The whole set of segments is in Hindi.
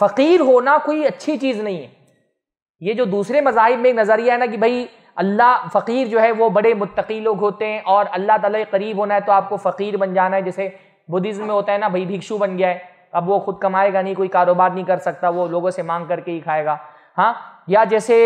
फ़कीर होना कोई अच्छी चीज़ नहीं है ये जो दूसरे मजाहब में एक नज़रिया है ना कि भाई अल्लाह फ़कीर जो है वो बड़े मुतकी लोग होते हैं और अल्लाह ताला करीब होना है तो आपको फ़कीर बन जाना है जैसे बुद्धिज़्म में होता है ना भाई भिक्षु बन गया है अब वो खुद कमाएगा नहीं कोई कारोबार नहीं कर सकता वो लोगों से मांग करके ही खाएगा हाँ या जैसे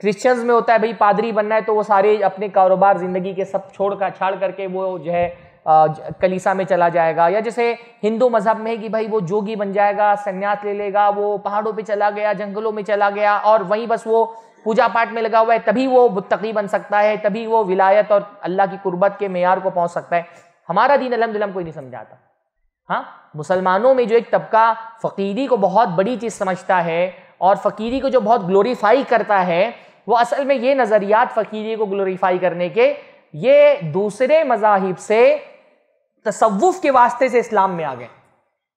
क्रिश्चियंस में होता है भाई पादरी बनना है तो वो सारे अपने कारोबार ज़िंदगी के सब छोड़ कर छाड़ करके वो जो है कलीसा में चला जाएगा या जैसे हिंदू मजहब में है कि भाई वो जोगी बन जाएगा संन्यास ले लेगा वो पहाड़ों पे चला गया जंगलों में चला गया और वहीं बस वो पूजा पाठ में लगा हुआ है तभी वो बुतकी बन सकता है तभी वो विलायत और अल्लाह की कुर्बत के मैार को पहुंच सकता है हमारा दीन अलहमदिल्ला कोई नहीं समझाता हाँ मुसलमानों में जो एक तबका फ़कीरी को बहुत बड़ी चीज़ समझता है और फ़कीरी को जो बहुत ग्लोरीफाई करता है वो असल में ये नज़रियात फ़कीरी को ग्लोरीफाई करने के ये दूसरे मजाहिब से तसवुफ के वास्ते से इस्लाम में आ गए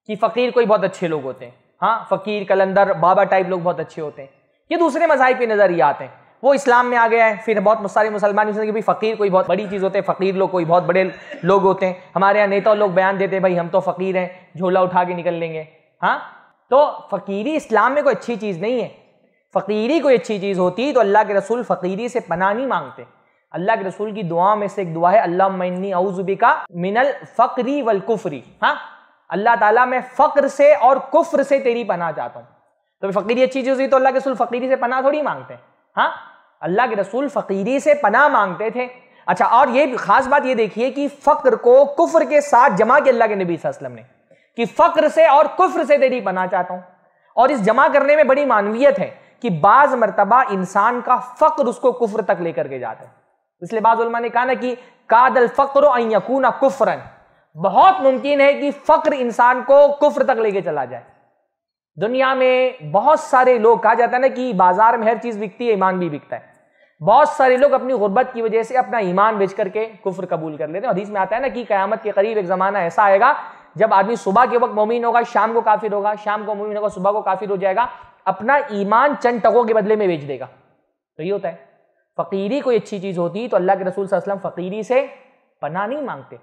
कि फ़कीर कोई बहुत अच्छे लोग होते हैं हाँ फ़कीर कलंदर बाबा टाइप लोग बहुत अच्छे होते हैं ये दूसरे मजाहब के नज़रियात हैं वो इस्लाम में आ गया है फिर बहुत सारे मुसलमान उसने कि भाई फ़कीर कोई बहुत बड़ी चीज़ होते हैं फ़कीर लोग कोई बहुत बड़े लोग होते हैं हमारे यहाँ नेता लोग बयान देते हैं भाई हम तो फ़कीर हैं झोला उठा के निकल लेंगे हाँ तो फ़कीरी इस्लाम में कोई अच्छी चीज़ नहीं है फ़कीरी कोई अच्छी चीज़ होती तो अल्लाह के रसूल फ़कीरी से पना नहीं मांगते अल्लाह के रसूल की दुआ में से एक दुआ है अल्लाह मैनी आउजुबी का मिनल फ़करी वल कुफरी हाँ अल्लाह ताला मैं फ़क्र से और कुफ्र से तेरी पनाह चाहता हूँ तो फ़कीरी अच्छी चीज़ हुई तो अल्लाह के रसूल फ़कीरी से पनाह थोड़ी मांगते हैं हाँ अल्लाह के रसूल फ़कीरी से पनाह मांगते थे अच्छा और ये ख़ास बात ये देखिए कि फ़क्र को कुफ्र के साथ जमा के अल्लाह के नबी वसलम ने कि फ़क्र से और कुफ्र से तेरी पनाह चाहता हूँ और इस जमा करने में बड़ी मानवीयत है कि बाज़ मरतबा इंसान का फ़क्र उसको कुफ्र तक लेकर के जाता है इसलिए बाद ने कहा ना कि कादल फकर यकूना कुफरन बहुत मुमकिन है कि फक्र इंसान को कुफर तक लेके चला जाए दुनिया में बहुत सारे लोग कहा जाता है ना कि बाजार में हर चीज़ बिकती है ईमान भी बिकता है बहुत सारे लोग अपनी गुर्बत की वजह से अपना ईमान बेच करके कुफर कबूल कर लेते हैं हदीस में आता है ना कि क़यामत के करीब एक ज़माना ऐसा आएगा जब आदमी सुबह के वक्त मोमिन होगा शाम को काफिर होगा शाम को मोमिन होगा सुबह को काफिर हो जाएगा अपना ईमान चंद टकों के बदले में बेच देगा तो ये होता है फ़कीरी कोई अच्छी चीज़ होती तो अल्लाह के रसूल वसल्लम फ़कीरी से पना नहीं मांगते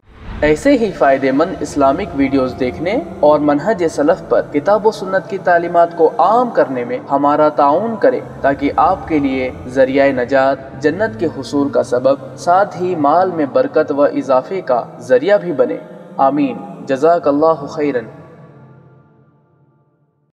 ऐसे ही फ़ायदेमंद इस्लामिक वीडियोस देखने और मनहज सलफ़ पर किताब व सुन्नत की तालीमत को आम करने में हमारा ताउन करें ताकि आपके लिए जरिया नजात जन्नत के हसूल का सबब साथ ही माल में बरकत व इजाफे का जरिया भी बने आमीन जजाकल्ला खैरन